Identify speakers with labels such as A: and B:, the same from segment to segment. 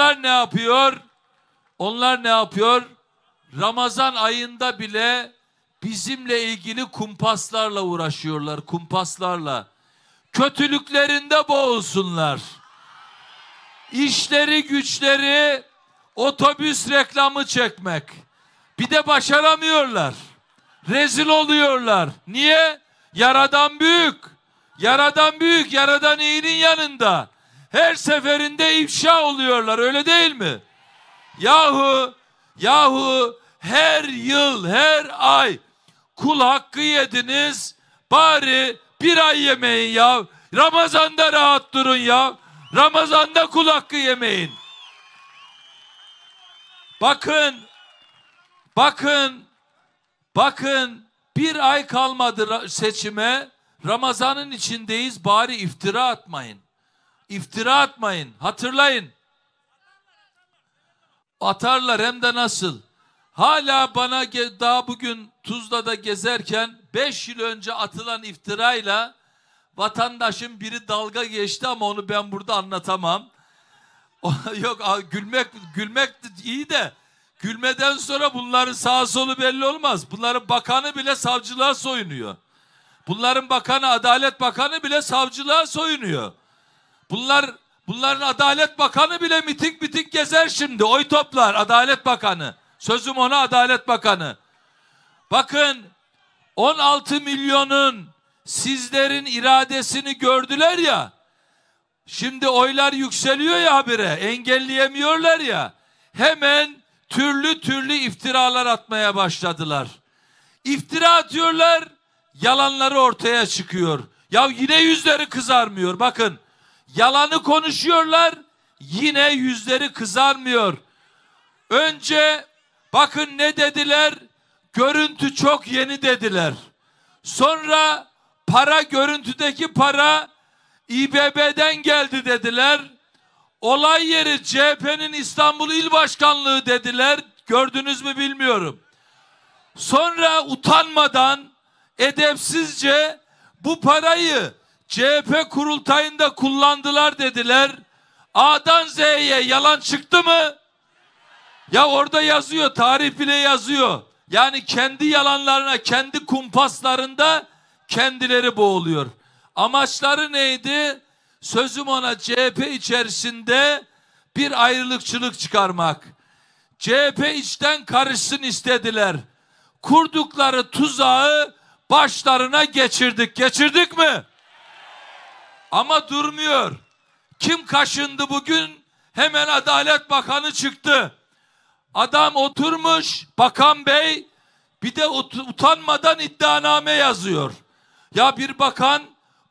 A: Onlar ne yapıyor? Onlar ne yapıyor? Ramazan ayında bile bizimle ilgili kumpaslarla uğraşıyorlar, kumpaslarla. Kötülüklerinde boğulsunlar. İşleri güçleri otobüs reklamı çekmek. Bir de başaramıyorlar. Rezil oluyorlar. Niye? Yaradan büyük. Yaradan büyük, yaradan iyinin yanında her seferinde ifşa oluyorlar öyle değil mi? Yahu yahu her yıl her ay kul hakkı yediniz bari bir ay yemeyin ya. Ramazanda rahat durun ya. Ramazanda kul hakkı yemeyin. Bakın bakın bakın bir ay kalmadı seçime. Ramazanın içindeyiz bari iftira atmayın. İftira atmayın. Hatırlayın. Atarlar hem de nasıl. Hala bana daha bugün Tuzla'da gezerken 5 yıl önce atılan iftirayla vatandaşın biri dalga geçti ama onu ben burada anlatamam. Yok gülmek gülmek iyi de gülmeden sonra bunların sağ solu belli olmaz. Bunların bakanı bile savcılığa soyunuyor. Bunların bakanı Adalet Bakanı bile savcılığa soyunuyor. Bunlar bunların Adalet Bakanı bile miting miting gezer şimdi. Oy toplar Adalet Bakanı. Sözüm ona Adalet Bakanı. Bakın 16 milyonun sizlerin iradesini gördüler ya. Şimdi oylar yükseliyor ya habire. Engelleyemiyorlar ya. Hemen türlü türlü iftiralar atmaya başladılar. İftira atıyorlar, yalanları ortaya çıkıyor. Ya yine yüzleri kızarmıyor. Bakın Yalanı konuşuyorlar. Yine yüzleri kızarmıyor. Önce bakın ne dediler? Görüntü çok yeni dediler. Sonra para görüntüdeki para İBB'den geldi dediler. Olay yeri CHP'nin İstanbul İl Başkanlığı dediler. Gördünüz mü bilmiyorum. Sonra utanmadan edepsizce bu parayı CHP kurultayında kullandılar dediler. A'dan Z'ye yalan çıktı mı? Ya orada yazıyor, tarih bile yazıyor. Yani kendi yalanlarına, kendi kumpaslarında kendileri boğuluyor. Amaçları neydi? Sözüm ona CHP içerisinde bir ayrılıkçılık çıkarmak. CHP içten karışsın istediler. Kurdukları tuzağı başlarına geçirdik. Geçirdik mi? Ama durmuyor. Kim kaşındı bugün? Hemen Adalet Bakanı çıktı. Adam oturmuş, bakan bey bir de utanmadan iddianame yazıyor. Ya bir bakan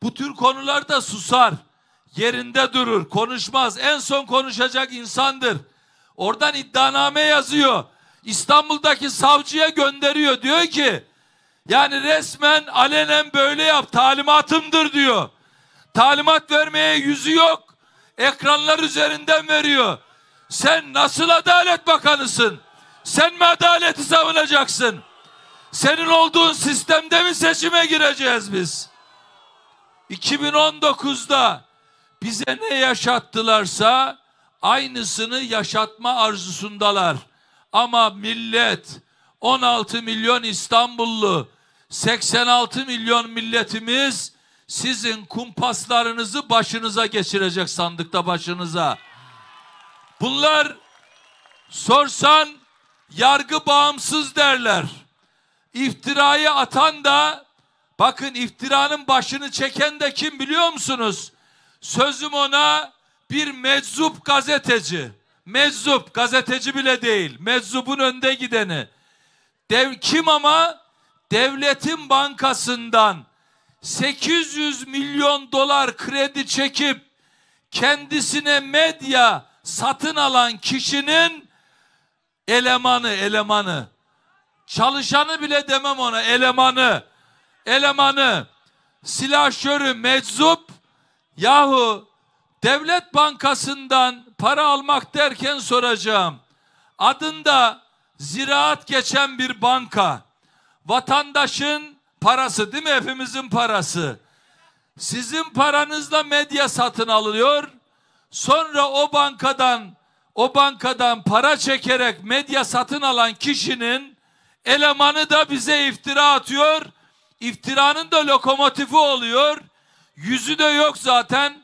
A: bu tür konularda susar, yerinde durur, konuşmaz. En son konuşacak insandır. Oradan iddianame yazıyor. İstanbul'daki savcıya gönderiyor. Diyor ki yani resmen alenen böyle yap talimatımdır diyor. Talimat vermeye yüzü yok. Ekranlar üzerinden veriyor. Sen nasıl adalet bakanısın? Sen mi adaleti savunacaksın? Senin olduğun sistemde mi seçime gireceğiz biz? 2019'da bize ne yaşattılarsa aynısını yaşatma arzusundalar. Ama millet 16 milyon İstanbullu 86 milyon milletimiz sizin kumpaslarınızı başınıza geçirecek sandıkta başınıza. Bunlar sorsan yargı bağımsız derler. İftirayı atan da bakın iftiranın başını çeken de kim biliyor musunuz? Sözüm ona bir meczup gazeteci. Meczup gazeteci bile değil. Meczubun önde gideni. Dev, kim ama devletin bankasından 800 milyon dolar kredi çekip kendisine medya satın alan kişinin elemanı, elemanı. Çalışanı bile demem ona, elemanı. Elemanı, silahşörü meczup yahu Devlet Bankası'ndan para almak derken soracağım. Adında ziraat geçen bir banka vatandaşın parası değil mi? Hepimizin parası. Sizin paranızla medya satın alınıyor. Sonra o bankadan o bankadan para çekerek medya satın alan kişinin elemanı da bize iftira atıyor. İftiranın da lokomotifi oluyor. Yüzü de yok zaten.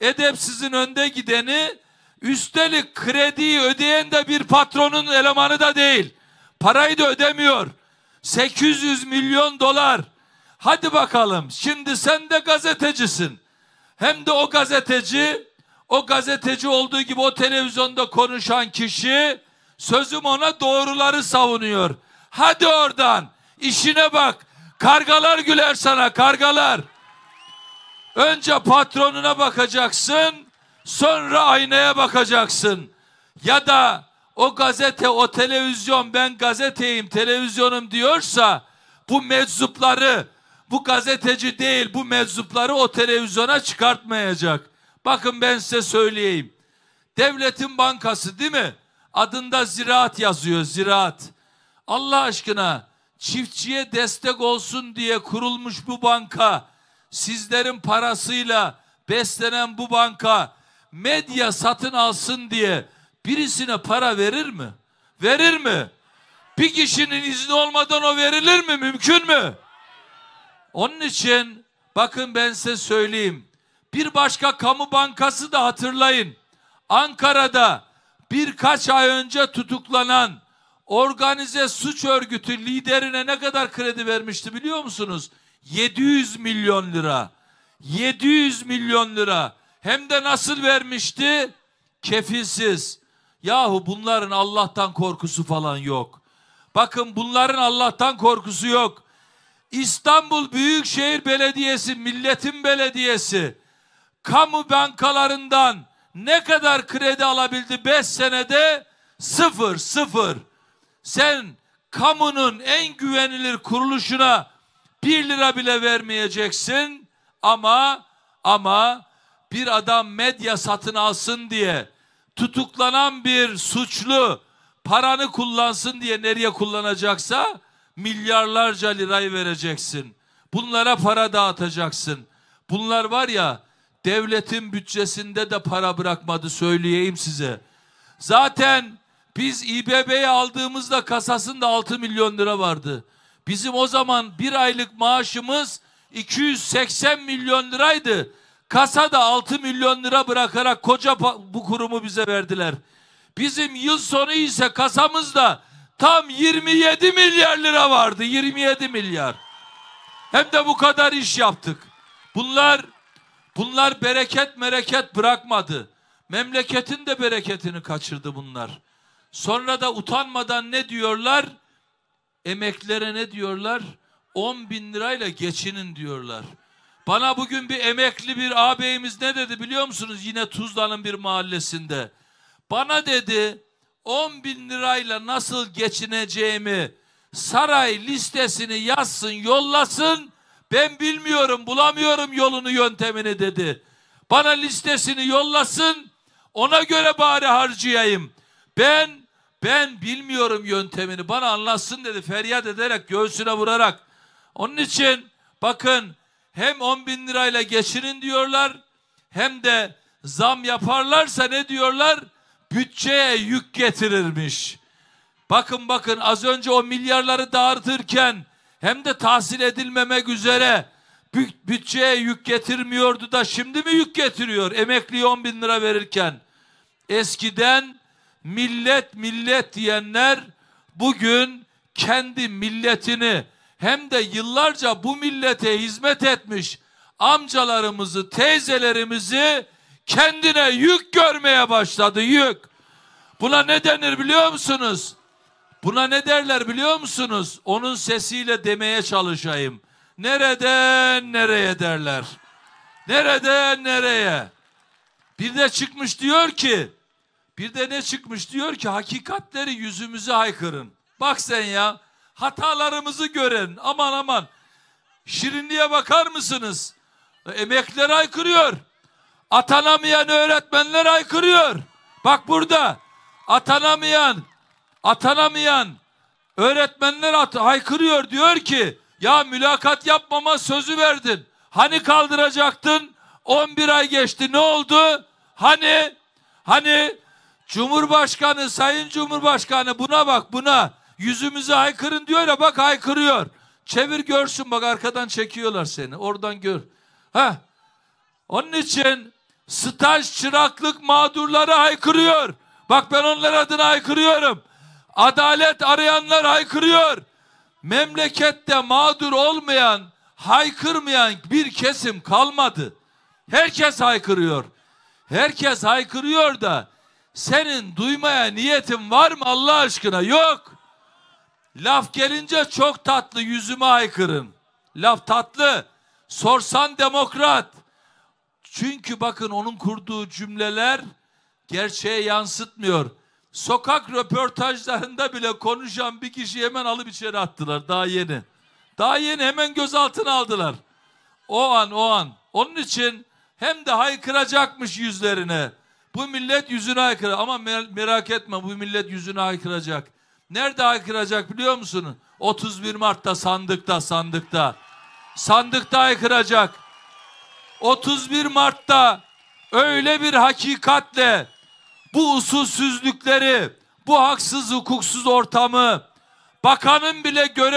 A: Edepsizin önde gideni üstelik krediyi ödeyen de bir patronun elemanı da değil. Parayı da ödemiyor. 800 milyon dolar. Hadi bakalım şimdi sen de gazetecisin. Hem de o gazeteci, o gazeteci olduğu gibi o televizyonda konuşan kişi sözüm ona doğruları savunuyor. Hadi oradan işine bak. Kargalar güler sana kargalar. Önce patronuna bakacaksın, sonra aynaya bakacaksın. Ya da o gazete, o televizyon ben gazeteyim, televizyonum diyorsa bu meczupları, bu gazeteci değil bu meczupları o televizyona çıkartmayacak. Bakın ben size söyleyeyim. Devletin bankası değil mi? Adında ziraat yazıyor ziraat. Allah aşkına çiftçiye destek olsun diye kurulmuş bu banka sizlerin parasıyla beslenen bu banka medya satın alsın diye birisine para verir mi? Verir mi? Bir kişinin izni olmadan o verilir mi? Mümkün mü? Onun için bakın ben size söyleyeyim. Bir başka kamu bankası da hatırlayın. Ankara'da birkaç ay önce tutuklanan organize suç örgütü liderine ne kadar kredi vermişti biliyor musunuz? 700 milyon lira. 700 milyon lira. Hem de nasıl vermişti? Kefilsiz. Yahu bunların Allah'tan korkusu falan yok. Bakın bunların Allah'tan korkusu yok. İstanbul Büyükşehir Belediyesi, milletin belediyesi kamu bankalarından ne kadar kredi alabildi 5 senede? Sıfır, sıfır. Sen kamunun en güvenilir kuruluşuna 1 lira bile vermeyeceksin ama ama bir adam medya satın alsın diye tutuklanan bir suçlu paranı kullansın diye nereye kullanacaksa milyarlarca lirayı vereceksin. Bunlara para dağıtacaksın. Bunlar var ya devletin bütçesinde de para bırakmadı söyleyeyim size. Zaten biz İBB'ye aldığımızda kasasında 6 milyon lira vardı. Bizim o zaman bir aylık maaşımız 280 milyon liraydı kasada 6 milyon lira bırakarak koca bu kurumu bize verdiler. Bizim yıl sonu ise kasamızda tam 27 milyar lira vardı. 27 milyar. Hem de bu kadar iş yaptık. Bunlar bunlar bereket mereket bırakmadı. Memleketin de bereketini kaçırdı bunlar. Sonra da utanmadan ne diyorlar? Emeklere ne diyorlar? 10 bin lirayla geçinin diyorlar. Bana bugün bir emekli bir ağabeyimiz ne dedi biliyor musunuz? Yine Tuzla'nın bir mahallesinde. Bana dedi 10 bin lirayla nasıl geçineceğimi saray listesini yazsın yollasın. Ben bilmiyorum bulamıyorum yolunu yöntemini dedi. Bana listesini yollasın ona göre bari harcayayım. Ben ben bilmiyorum yöntemini bana anlatsın dedi feryat ederek göğsüne vurarak. Onun için bakın hem 10 bin lirayla geçinin diyorlar hem de zam yaparlarsa ne diyorlar? Bütçeye yük getirirmiş. Bakın bakın az önce o milyarları dağıtırken hem de tahsil edilmemek üzere bütçeye yük getirmiyordu da şimdi mi yük getiriyor Emekli 10 bin lira verirken? Eskiden millet millet diyenler bugün kendi milletini hem de yıllarca bu millete hizmet etmiş amcalarımızı, teyzelerimizi kendine yük görmeye başladı yük. Buna ne denir biliyor musunuz? Buna ne derler biliyor musunuz? Onun sesiyle demeye çalışayım. Nereden nereye derler. Nereden nereye? Bir de çıkmış diyor ki, bir de ne çıkmış diyor ki hakikatleri yüzümüze haykırın. Bak sen ya, hatalarımızı gören aman aman şirinliğe bakar mısınız? Emekler aykırıyor. Atanamayan öğretmenler aykırıyor. Bak burada atanamayan atanamayan öğretmenler at haykırıyor diyor ki ya mülakat yapmama sözü verdin. Hani kaldıracaktın? 11 ay geçti. Ne oldu? Hani hani Cumhurbaşkanı, Sayın Cumhurbaşkanı buna bak buna yüzümüze haykırın diyor ya bak haykırıyor. Çevir görsün bak arkadan çekiyorlar seni. Oradan gör. Ha. Onun için staj çıraklık mağdurları haykırıyor. Bak ben onlar adına haykırıyorum. Adalet arayanlar haykırıyor. Memlekette mağdur olmayan, haykırmayan bir kesim kalmadı. Herkes haykırıyor. Herkes haykırıyor da senin duymaya niyetin var mı Allah aşkına? Yok. Laf gelince çok tatlı yüzüme aykırın. Laf tatlı. Sorsan demokrat. Çünkü bakın onun kurduğu cümleler gerçeğe yansıtmıyor. Sokak röportajlarında bile konuşan bir kişi hemen alıp içeri attılar daha yeni. Daha yeni hemen gözaltına aldılar. O an o an. Onun için hem de haykıracakmış yüzlerine. Bu millet yüzüne haykıracak ama merak etme bu millet yüzüne haykıracak. Nerede haykıracak biliyor musunuz? 31 Mart'ta sandıkta sandıkta. Sandıkta haykıracak. 31 Mart'ta öyle bir hakikatle bu usulsüzlükleri, bu haksız hukuksuz ortamı bakanın bile göre